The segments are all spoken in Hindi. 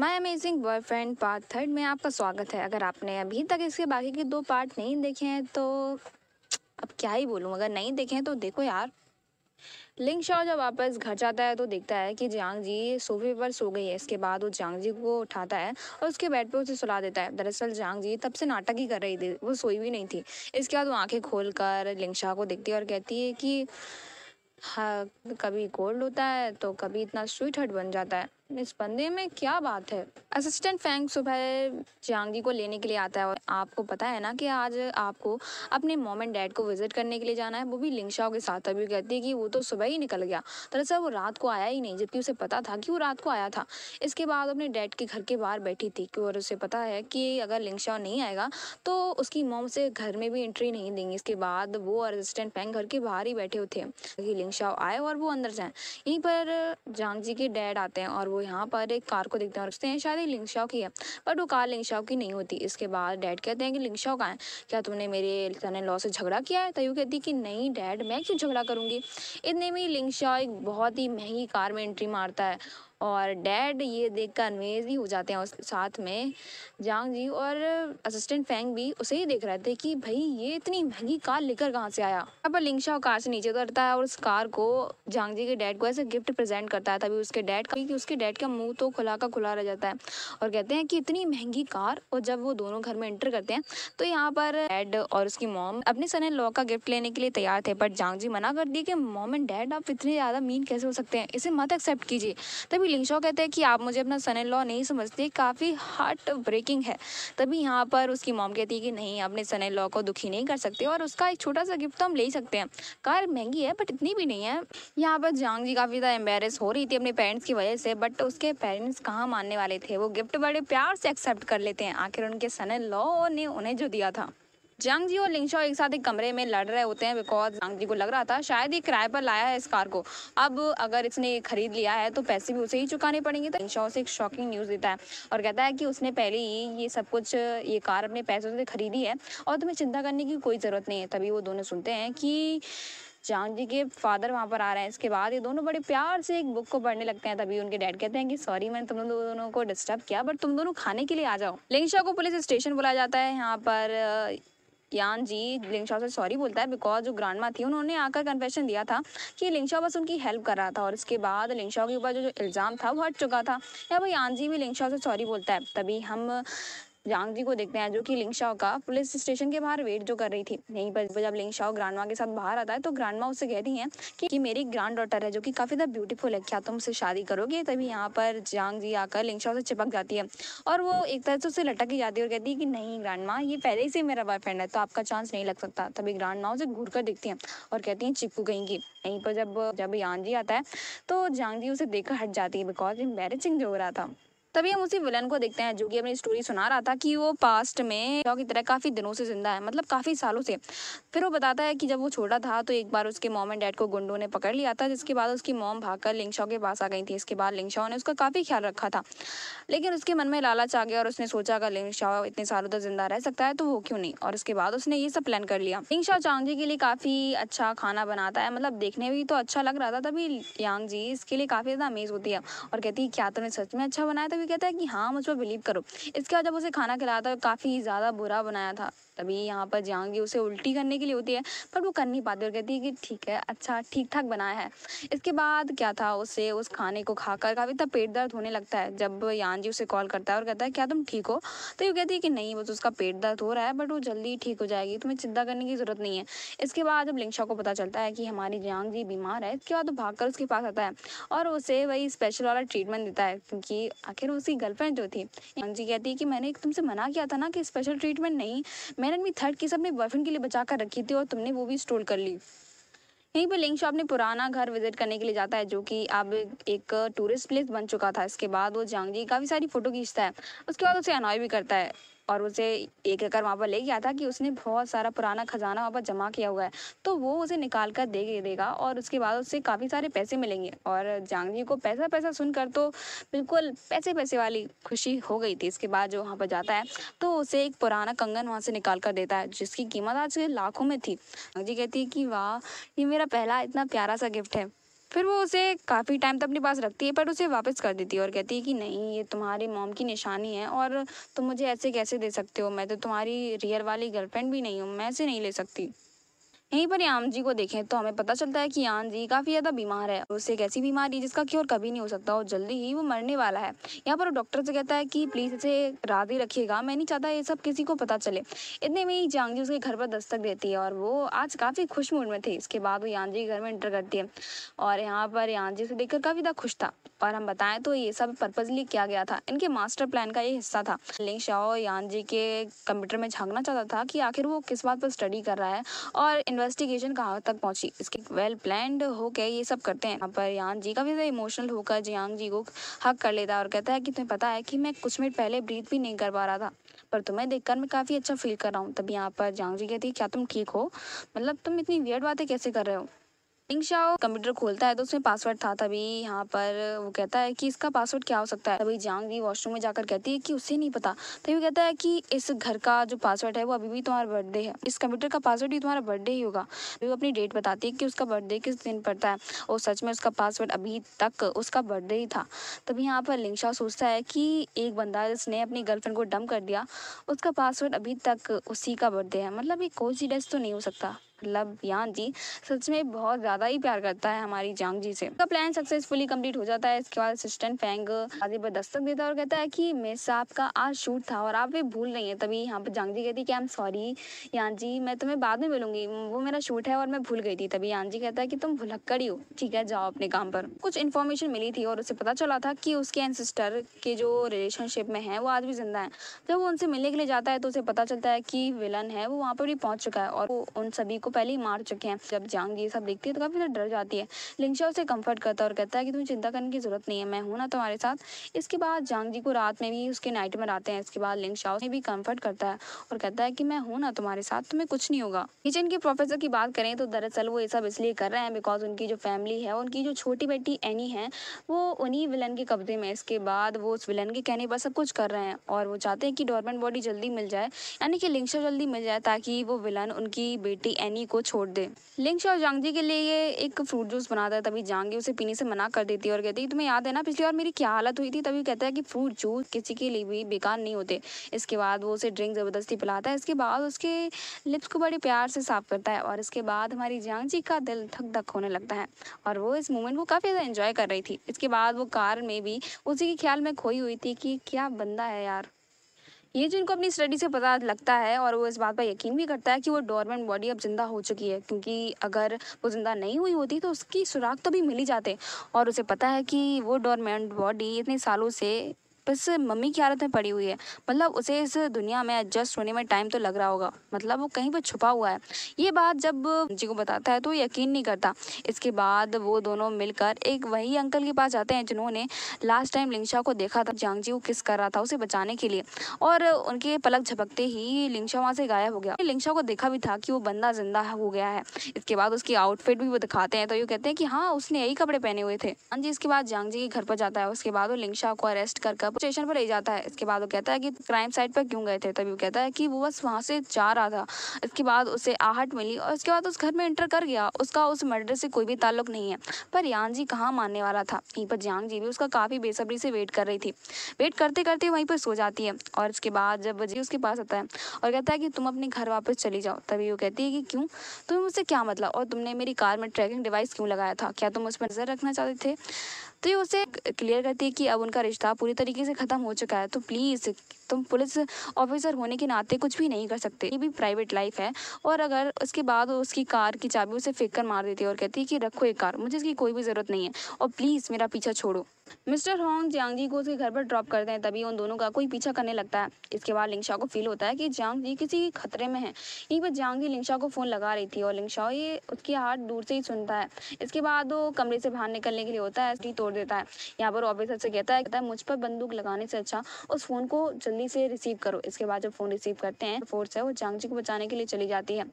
माई अमेजिंग बॉयफ्रेंड पार्ट थर्ड में आपका स्वागत है अगर आपने अभी तक इसके बाकी के दो पार्ट नहीं देखे हैं तो अब क्या ही बोलूँ अगर नहीं देखे हैं तो देखो यार लिंग शाह जब वापस घर जाता है तो देखता है कि जियांग जी सोफे पर सो गई है इसके बाद वो जियांग जी को उठाता है और उसके बेड पे उसे सुला देता है दरअसल जियांग जी तब से नाटक ही कर रही थी वो सोई भी नहीं थी इसके बाद वो आंखें खोल कर लिंग शाह को देखती है और कहती है कि हाँ कभी कोल्ड होता है तो कभी इतना स्वीट हर्ट बन जाता है इस बंदे में क्या बात है असिस्टेंट फैंग सुबह जियांगी को लेने के लिए आता है और आपको पता है ना कि आज आपको अपने मॉम एंड डैड को विजिट करने के लिए जाना है वो भी लिंगशाओ के साथ अभी कहती है कि वो तो सुबह ही निकल गया दरअसल वो रात को आया ही नहीं जबकि उसे पता था कि वो रात को आया था इसके बाद अपने डैड के घर के बाहर बैठी थी और उसे पता है कि अगर लिंगशाओ नहीं आएगा तो उसकी मोम से घर में भी एंट्री नहीं देंगी इसके बाद वो और असिस्टेंट फैंग घर के बाहर ही बैठे हुए थे लिंगशाओ आए और वो अंदर जाए यहीं पर जांग जी के डैड आते हैं और वो यहाँ पर एक कार को देखते हैं और सोचते हैं शायद ये लिंगशाओ की है बट वो कार लिंगशाओ की नहीं होती इसके बाद डैड कहते हैं कि लिंगशाओ कहाँ है क्या तुमने मेरे सन लॉ से झगड़ा किया है तयू कहती है कि नहीं डैड मैं क्यों झगड़ा करूँगी इतने में लिंगशाओ एक बहुत ही महंगी कार में एंट्री मारता है और डैड ये देख कर अनवेज ही हो जाते हैं उस साथ में जांग जी और असिस्टेंट फैंग भी उसे ही देख रहे थे कि भाई ये इतनी महंगी कार लेकर कहाँ से आया अब लिंगशा कार से नीचे उतरता है और उस कार को जांग जी के डैड को ऐसे गिफ्ट प्रेजेंट करता है तभी उसके डैड का कि उसके डैड का मुंह तो खुला का खुला रह जाता है और कहते हैं कि इतनी महंगी कार और जब वो दोनों घर में एंटर करते हैं तो यहाँ पर डैड और उसकी मॉम अपने सन लॉ का गिफ्ट लेने के लिए तैयार थे बट जांग जी मना कर दिए कि मॉम एंड डैड आप इतने ज़्यादा मीन कैसे हो सकते हैं इसे मत एक्सेप्ट कीजिए तभी शो कहते हैं कि आप मुझे अपना सन इन लॉ नहीं समझते काफ़ी हार्ट ब्रेकिंग है तभी यहाँ पर उसकी मॉम कहती है कि नहीं अपने सन इन लॉ को दुखी नहीं कर सकते और उसका एक छोटा सा गिफ्ट तो हम ले सकते हैं कार महंगी है बट इतनी भी नहीं है यहाँ पर जांग जी काफ़ी ज़्यादा एम्बेरस हो रही थी अपने पेरेंट्स की वजह से बट उसके पेरेंट्स कहाँ मानने वाले थे वो गिफ्ट बड़े प्यार से एक्सेप्ट कर लेते हैं आखिर उनके सन इन लॉ ने उन्हें जो दिया था जंग जी और लिंगशा एक साथ एक कमरे में लड़ रहे होते हैं बिकॉज जंग जी को लग रहा था शायद ये किराए पर लाया है इस कार को अब अगर इसने खरीद लिया है तो पैसे भी उसे ही चुकाने पड़ेंगे तो लिंगशा से एक शॉकिंग न्यूज़ देता है और कहता है कि उसने पहले ही ये सब कुछ ये कार अपने पैसों से खरीदी है और तुम्हें चिंता करने की कोई ज़रूरत नहीं है तभी वो दोनों सुनते हैं कि जान जी के फादर वहाँ पर आ रहे हैं इसके बाद ये दोनों बड़े प्यार से एक बुक को पढ़ने लगते हैं तभी उनके डैड कहते हैं कि सॉरी मैंने तुम दोनों को डिस्टर्ब किया बट तुम दोनों खाने के लिए आ जाओ लिंगशा को पुलिस स्टेशन बुलाया जाता है यहाँ पर यान जी लिंगशा से सॉरी बोलता है बिकॉज जो ग्रांड थी उन्होंने आकर कन्फेशन दिया था कि लिंगशा बस उनकी हेल्प कर रहा था और इसके बाद लिंगशा के ऊपर जो, जो इल्ज़ाम था वो हट चुका था या भाई यान जी भी लिंगशा से सॉरी बोलता है तभी हम जांग जी को देखते हैं जो कि लिंगशाओ का पुलिस स्टेशन के बाहर वेट जो कर रही थी यहीं पर जब लिंगशाओ माँ के साथ बाहर आता है तो ग्रांडमा उससे कहती है कि, कि मेरी ग्रांड डॉटर है जो कि काफ़ी ज़्यादा ब्यूटीफुल है क्या तुम उससे शादी करोगे तभी यहाँ पर जांग जी आकर लिंगशाओ से चिपक जाती है और वो एक तरह से उससे लटक ही जाती है और कहती है कि नहीं ग्रांड ये पहले से मेरा बॉयफ्रेंड है तो आपका चांस नहीं लग सकता तभी ग्रांड उसे घूर कर देखती है और कहती है चिपकू कहीं की यहीं पर जब जब यांग जी आता है तो जांग जी उसे देखकर हट जाती है बिकॉज एम्बेरसिंग जो हो रहा था तभी हम उसी विलन को देखते हैं जो कि अपनी स्टोरी सुना रहा था कि वो पास्ट में डॉग की तरह काफ़ी दिनों से जिंदा है मतलब काफ़ी सालों से फिर वो बताता है कि जब वो छोटा था तो एक बार उसके मॉम एंड डैड को गुंडों ने पकड़ लिया था जिसके बाद उसकी मॉम भागकर लिंगशॉ के पास आ गई थी इसके बाद लिंगशॉ ने उसका काफ़ी ख्याल रखा था लेकिन उसके मन में लालच आ गया और उसने सोचा अगर लिंगशॉ इतने सालों तक जिंदा रह सकता है तो वो क्यों नहीं और उसके बाद उसने ये सब प्लान कर लिया लिंगशाओ चांगजी के लिए काफ़ी अच्छा खाना बनाता है मतलब देखने भी तो अच्छा लग रहा था तभी यांग जी इसके लिए काफ़ी ज़्यादा अमेज होती है और कहती है क्या तुमने सच में अच्छा बनाया था होकर कहता है कि हाँ मुझ पर बिलीव करो इसके बाद जब उसे खाना खिलाया था काफ़ी ज़्यादा बुरा बनाया था तभी यहाँ पर जहाँगीर उसे उल्टी करने के लिए होती है पर वो कर नहीं पाती और कहती है कि ठीक है अच्छा ठीक ठाक बनाया है इसके बाद क्या था उसे उस खाने को खाकर काफ़ी तब पेट दर्द होने लगता है जब यान जी उसे कॉल करता है और कहता है क्या तुम ठीक हो तो ये कहती है कि नहीं बस उसका पेट दर्द हो रहा है बट वो जल्दी ठीक हो जाएगी तुम्हें चिंता करने की ज़रूरत नहीं है इसके बाद जब लिंगशा को पता चलता है कि हमारी जियांग जी बीमार है इसके बाद वो भाग उसके पास आता है और उसे वही स्पेशल वाला ट्रीटमेंट देता है क्योंकि आखिर उसकी गर्लफ्रेंड जो थी जी कहती है कि मैंने तुमसे मना किया था ना कि स्पेशल ट्रीटमेंट नहीं मैंने अपनी थर्ड किस अपने बॉयफ्रेंड के लिए बचा कर रखी थी और तुमने वो भी स्टोल कर ली यहीं पर लिंग शॉप ने पुराना घर विजिट करने के लिए जाता है जो कि अब एक टूरिस्ट प्लेस बन चुका था इसके बाद वो जांगजी काफ़ी सारी फ़ोटो खींचता है उसके बाद उसे अनॉय भी करता है और उसे एक एकड़ वहाँ पर ले गया था कि उसने बहुत सारा पुराना खजाना वहाँ पर जमा किया हुआ है तो वो उसे निकाल कर दे देगा और उसके बाद उससे काफ़ी सारे पैसे मिलेंगे और जांगजी को पैसा पैसा सुनकर तो बिल्कुल पैसे पैसे वाली खुशी हो गई थी इसके बाद जो वहाँ पर जाता है तो उसे एक पुराना कंगन वहाँ से निकाल कर देता है जिसकी कीमत आज लाखों में थी जी कहती है कि वाह ये मेरा पहला इतना प्यारा सा गिफ्ट है फिर वो उसे काफ़ी टाइम तक अपने पास रखती है पर उसे वापस कर देती है और कहती है कि नहीं ये तुम्हारे मॉम की निशानी है और तुम मुझे ऐसे कैसे दे सकते हो मैं तो तुम्हारी रियल वाली गर्लफ्रेंड भी नहीं हूँ मैं ऐसे नहीं ले सकती यहीं पर याम जी को देखें तो हमें पता चलता है कि यान जी काफ़ी ज़्यादा बीमार है उससे एक ऐसी बीमारी जिसका क्योर कभी नहीं हो सकता और जल्दी ही वो मरने वाला है यहाँ पर डॉक्टर से कहता है कि प्लीज़ इसे राधे रखिएगा मैं नहीं चाहता ये सब किसी को पता चले इतने में ही जांग जी उसके घर पर दस्तक देती है और वो आज काफ़ी खुश मूड में थे इसके बाद वो यान जी के घर में एंटर करती है और यहाँ पर यान जी से देखकर काफ़ी ज़्यादा खुश था पर हम बताएं तो ये सब पर्पजली किया गया था इनके मास्टर प्लान का ये हिस्सा था लिंग शाओ यान जी के कंप्यूटर में झांकना चाहता था कि आखिर वो किस बात पर स्टडी कर रहा है और इन्वेस्टिगेशन कहाँ तक पहुँची इसके वेल प्लान होकर ये सब करते हैं यहाँ पर यान जी का भी इमोशनल तो होकर जियांग जी को हक कर लेता है और कहता है कि तुम्हें पता है कि मैं कुछ मिनट पहले ब्रीथ भी नहीं कर पा रहा था पर तुम्हें देखकर मैं काफ़ी अच्छा फील कर रहा हूँ तभी यहाँ पर जियांग जी कहती है क्या तुम ठीक हो मतलब तुम इतनी वियर्ड बातें कैसे कर रहे हो शाओ कंप्यूटर खोलता है तो उसमें पासवर्ड था तभी यहाँ पर वो कहता है कि इसका पासवर्ड क्या हो सकता है तभी जांग भी वॉशरूम में जाकर कहती है कि उसे नहीं पता तभी वो कहता है कि इस घर का जो पासवर्ड है वो अभी भी तुम्हारा बर्थडे है इस कंप्यूटर का पासवर्ड भी तुम्हारा बर्थडे ही होगा तभी वो अपनी डेट बताती है कि उसका बर्थडे किस दिन पड़ता है और सच में उसका पासवर्ड अभी तक उसका बर्थडे ही था तभी यहाँ पर शाओ सोचता है कि एक बंदा जिसने अपनी गर्लफ्रेंड को डम कर दिया उसका पासवर्ड अभी तक उसी का बर्थडे है मतलब ये कोई तो नहीं हो सकता मतलब यान जी सच में बहुत ज़्यादा ही प्यार करता है हमारी जांग जी से उसका प्लान सक्सेसफुली कम्प्लीट हो जाता है इसके बाद असिस्टेंट फैंग आदि पर दस्तक देता है और कहता है की मेरे साहब का आज शूट था और आप भी भूल रही है तभी यहाँ पर जांग जी कहती है आई एम सॉरी यान जी मैं तुम्हें बाद में मिलूंगी वो मेरा शूट है और मैं भूल गई थी तभी यान जी कहता है कि तुम भुलक्कड़ ही हो ठीक है जाओ अपने काम पर कुछ इन्फॉर्मेशन मिली थी और उसे पता चला था कि उसके एनसिस्टर के जो रिलेशनशिप में है वो आज भी जिंदा है जब वो उनसे मिलने के लिए जाता है तो उसे पता चलता है कि विलन है वो वहाँ पर भी पहुंच चुका है और वो उन सभी को पहले ही मार चुके हैं जब जांग ये सब देखती है तो काफ़ी ज़्यादा डर जाती है लिंगशा उसे कंफर्ट करता है और कहता है कि तुम्हें चिंता करने की ज़रूरत नहीं है मैं हूँ ना तुम्हारे साथ इसके बाद जांग जी को रात में भी उसके नाइट में आते हैं इसके बाद लिंगशा उसे भी कम्फर्ट करता है और कहता है कि मैं हूँ ना तुम्हारे साथ तुम्हें कुछ नहीं होगा किचन के प्रोफेसर की बात करें तो दरअसल वो ये सब इसलिए कर रहे हैं बिकॉज उनकी जो फैमिली है उनकी जो छोटी बेटी एनी है वो उन्हीं विलन के कब्जे में इसके बाद वो उस विलन के कहने पर सब कुछ कर रहे हैं और वो चाहते हैं कि डॉर्मेंट बॉडी जल्दी मिल जाए यानी कि लिंगशा जल्दी मिल जाए ताकि वो विलन उनकी बेटी एनी जांगजी को छोड़ दे लिंग शो जांगजी के लिए ये एक फ्रूट जूस बनाता है तभी जांगजी उसे पीने से मना कर देती है और कहती है तुम्हें याद है ना पिछली बार मेरी क्या हालत हुई थी तभी कहता है कि फ्रूट जूस किसी के लिए भी बेकार नहीं होते इसके बाद वो उसे ड्रिंक ज़बरदस्ती पिलाता है इसके बाद उसके लिप्स को बड़े प्यार से साफ करता है और इसके बाद हमारी जांगजी का दिल धक धक होने लगता है और वो इस मोमेंट को काफ़ी ज़्यादा इंजॉय कर रही थी इसके बाद वो कार में भी उसी के ख्याल में खोई हुई थी कि क्या बंदा है यार ये जो इनको अपनी स्टडी से पता लगता है और वो इस बात पर यकीन भी करता है कि वो डोरमेंट बॉडी अब ज़िंदा हो चुकी है क्योंकि अगर वो ज़िंदा नहीं हुई होती तो उसकी सुराग तो भी मिली जाते और उसे पता है कि वो डोरमेंट बॉडी इतने सालों से बस मम्मी की हालत में पड़ी हुई है मतलब उसे इस दुनिया में एडजस्ट होने में टाइम तो लग रहा होगा मतलब वो कहीं पर छुपा हुआ है ये बात जब जी को बताता है तो यकीन नहीं करता इसके बाद वो दोनों मिलकर एक वही अंकल के पास जाते हैं जिन्होंने लास्ट टाइम लिंगशा को देखा था जांग जी को किस कर रहा था उसे बचाने के लिए और उनके पलक झपकते ही लिंगशा वहाँ से गायब हो गया लिंगशा को देखा भी था कि वो बंदा जिंदा हो गया है इसके बाद उसकी आउटफिट भी वो दिखाते हैं तो ये कहते हैं कि हाँ उसने यही कपड़े पहने हुए थे जी इसके बाद जांग जी के घर पर जाता है उसके बाद वो लिंगशा को अरेस्ट कर को स्टेशन पर ले जाता है इसके बाद वो कहता है कि क्राइम साइट पर क्यों गए थे तभी वो कहता है कि वो बस वहाँ से जा रहा था इसके बाद उसे आहट मिली और उसके बाद उस घर में एंटर कर गया उसका उस मर्डर से कोई भी ताल्लुक नहीं है पर यान जी कहाँ मानने वाला था यहीं पर जियांग जी भी उसका काफ़ी बेसब्री से वेट कर रही थी वेट करते करते वहीं पर सो जाती है और इसके बाद जब वजी उसके पास आता है और कहता है कि तुम अपने घर वापस चली जाओ तभी वो कहती है कि क्यों तुम्हें मुझसे क्या मतलब और तुमने मेरी कार में ट्रैकिंग डिवाइस क्यों लगाया था क्या तुम उस पर नज़र रखना चाहते थे तो ये उसे क्लियर करती है कि अब उनका रिश्ता पूरी तरीके तरीके से ख़त्म हो चुका है तो प्लीज़ तुम पुलिस ऑफिसर होने के नाते कुछ भी नहीं कर सकते ये भी प्राइवेट लाइफ है और अगर उसके बाद उसकी कार की चाबी उसे फेंक कर मार देती है और कहती है कि रखो एक कार मुझे इसकी कोई भी ज़रूरत नहीं है और प्लीज़ मेरा पीछा छोड़ो मिस्टर होंग जियांग जी को उसके घर पर ड्रॉप करते हैं तभी उन दोनों का कोई पीछा करने लगता है इसके बाद लिंगशा को फील होता है कि जियांग जी किसी खतरे में है यही पर जियांग जी लिंगशा को फ़ोन लगा रही थी और लिंगशा ये उसकी हाथ दूर से ही सुनता है इसके बाद वो कमरे से बाहर निकलने के लिए होता है तोड़ देता है यहाँ पर ऑफिसर से कहता है मुझ पर बंदूक लगाने से अच्छा उस फ़ोन को जल्दी जल्दी से रिसीव करो इसके बाद जब फ़ोन रिसीव करते हैं फोर्स है वो जांग जी को बचाने के लिए चली जाती है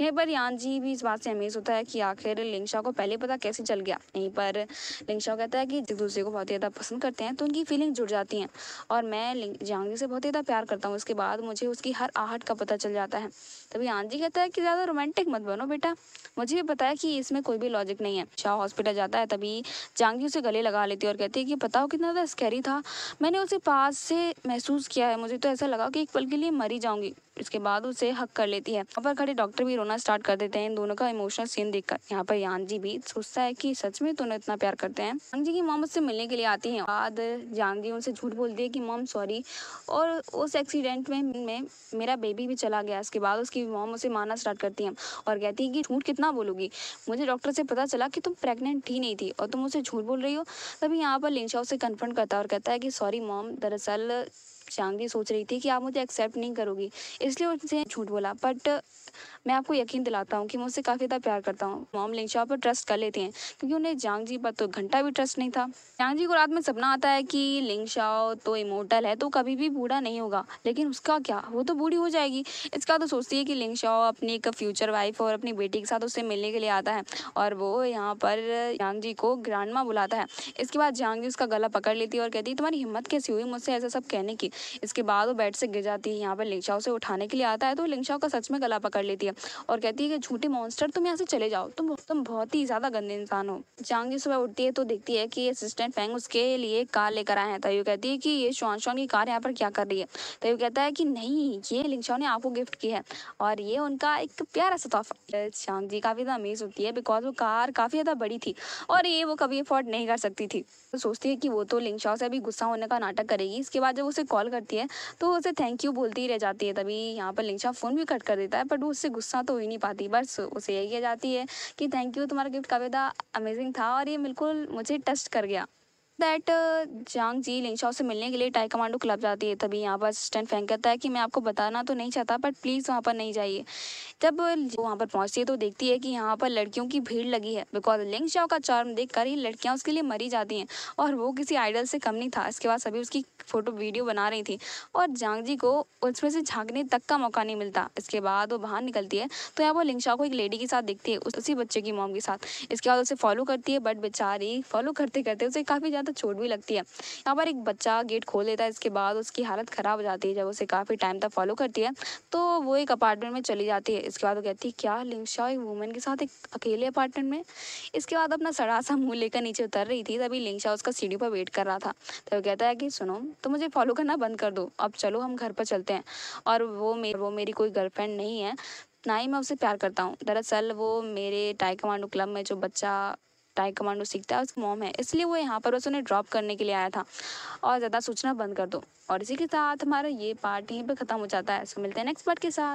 यहीं पर जी भी इस बात से अमेज होता है कि आखिर लिंगशा को पहले पता कैसे चल गया यहीं पर लिंगशा कहता है कि एक दूसरे को बहुत ज़्यादा पसंद करते हैं तो उनकी फीलिंग जुड़ जाती हैं और मैं जी से बहुत ज़्यादा प्यार करता हूँ उसके बाद मुझे उसकी हर आहट का पता चल जाता है तभी जी कहता है कि ज़्यादा रोमांटिक मत बनो बेटा मुझे भी पता है कि इसमें कोई भी लॉजिक नहीं है शाह हॉस्पिटल जाता है तभी जांगजी उसे गले लगा लेती है और कहती है कि पता हो कितना ज़्यादा स्कैरी था मैंने उसे पास से महसूस किया किया है मुझे तो ऐसा लगा कि एक पल के लिए मरी जाऊंगी इसके बाद उसे हक कर लेती है यहाँ पर खड़े डॉक्टर भी रोना स्टार्ट कर देते हैं इन दोनों का इमोशनल सीन देखकर यहाँ पर यान जी भी सोचता है कि सच में दोनों इतना प्यार करते हैं यांग जी की मॉम उससे मिलने के लिए आती है बाद यांग जी उनसे झूठ बोलती है कि मॉम सॉरी और उस एक्सीडेंट में, में मेरा बेबी भी चला गया इसके बाद उसकी मॉम उसे मारना स्टार्ट करती है और कहती है कि झूठ कितना बोलोगी मुझे डॉक्टर से पता चला कि तुम प्रेगनेंट ही नहीं थी और तुम उसे झूठ बोल रही हो तभी यहाँ पर लिंशा उसे कन्फर्म करता है और कहता है कि सॉरी मॉम दरअसल चांगली सोच रही थी कि आप मुझे एक्सेप्ट नहीं करोगी इसलिए उनसे झूठ बोला बट मैं आपको यकीन दिलाता हूँ कि मैं उससे काफ़ी ज़्यादा प्यार करता हूँ मॉम लिंगशा पर ट्रस्ट कर लेते हैं क्योंकि उन्हें जांग जी पर तो घंटा भी ट्रस्ट नहीं था जांग जी को रात में सपना आता है कि लिंगशाओ तो इमोटल है तो कभी भी बूढ़ा नहीं होगा लेकिन उसका क्या वो तो बूढ़ी हो जाएगी इसका तो सोचती है कि लिंगशाओ अपनी एक फ्यूचर वाइफ और अपनी बेटी के साथ उससे मिलने के लिए आता है और वो यहाँ पर जांग जी को माँ बुलाता है इसके बाद जांग जी उसका गला पकड़ लेती है और कहती है तुम्हारी हिम्मत कैसी हुई मुझसे ऐसा सब कहने की इसके बाद वो बेड से गिर जाती है यहाँ पर लिंगशाओ से उठाने के लिए आता है तो लिंगशाओ का सच में गला पकड़ लेती है और कहती है कि झूठे मॉन्स्टर तुम यहाँ से चले जाओ तुम तुम बहुत ही ज़्यादा गंदे इंसान हो चांगजी सुबह उठती है तो देखती है कि असिस्टेंट फैंग उसके लिए कार लेकर आए हैं तयू कहती है कि ये शॉन शॉन की कार यहाँ पर क्या कर रही है तयू कहता है कि नहीं ये लिंगशाओ ने आपको गिफ्ट की है और ये उनका एक प्यारा सा तोहफा जी काफ़ी ज़्यादा अमेज होती है बिकॉज वो कार काफ़ी ज़्यादा बड़ी थी और ये वो कभी अफोर्ड नहीं कर सकती थी तो सोचती है कि वो तो लिंगशाओ से अभी गुस्सा होने का नाटक करेगी इसके बाद जब उसे कॉल करती है तो उसे थैंक यू बोलती ही रह जाती है तभी यहाँ पर लिंगशा फ़ोन भी कट कर देता है बट उससे गुस्सा तो हो ही नहीं पाती बस उसे यही कह जाती है कि थैंक यू तुम्हारा गिफ्ट कविता अमेजिंग था और ये बिल्कुल मुझे टस्ट कर गया दैट जांग जी लिंगशाओ से मिलने के लिए टाई कमांडो क्लब जाती है तभी यहाँ पर असिस्टेंट फैंक कहता है कि मैं आपको बताना तो नहीं चाहता बट प्लीज़ वहाँ पर नहीं जाइए जब वो वहाँ पर पहुँचती है तो देखती है कि यहाँ पर लड़कियों की भीड़ लगी है बिकॉज लिंगशाओ का चार्म देख कर ही लड़कियाँ उसके लिए मरी जाती हैं और वो किसी आइडल से कम नहीं था इसके बाद सभी उसकी फ़ोटो वीडियो बना रही थी और जांग जी को उसमें से झांकने तक का मौका नहीं मिलता इसके बाद वो बाहर निकलती है तो यहाँ वो लिंगशाओ को एक लेडी के साथ देखती है उसी बच्चे की मॉम के साथ इसके बाद उसे फॉलो करती है बट बेचारी फॉलो करते करते उसे काफ़ी ज़्यादा तो चोट भी लगती है यहाँ पर एक बच्चा गेट खोल देता है इसके बाद उसकी हालत ख़राब हो जाती है जब उसे काफ़ी टाइम तक फॉलो करती है तो वो एक अपार्टमेंट में चली जाती है इसके बाद वो कहती है क्या लिंगशा एक वूमेन के साथ एक अकेले अपार्टमेंट में इसके बाद अपना सड़ा सा मुँह लेकर नीचे उतर रही थी तभी लिंगशा उसका सीढ़ी पर वेट कर रहा था तो वो कहता है कि सुनो तो मुझे फॉलो करना बंद कर दो अब चलो हम घर पर चलते हैं और वो वो मेरी कोई गर्लफ्रेंड नहीं है ना ही मैं उसे प्यार करता हूँ दरअसल वो मेरे टाइकमांडो क्लब में जो बच्चा स्ट्राइक कमांडो सीखता है उसकी मोम है इसलिए वो यहाँ पर बस उन्हें ड्रॉप करने के लिए आया था और ज़्यादा सोचना बंद कर दो और इसी के साथ हमारा ये पार्ट यहीं पर ख़त्म हो जाता है इसको मिलते हैं नेक्स्ट पार्ट के साथ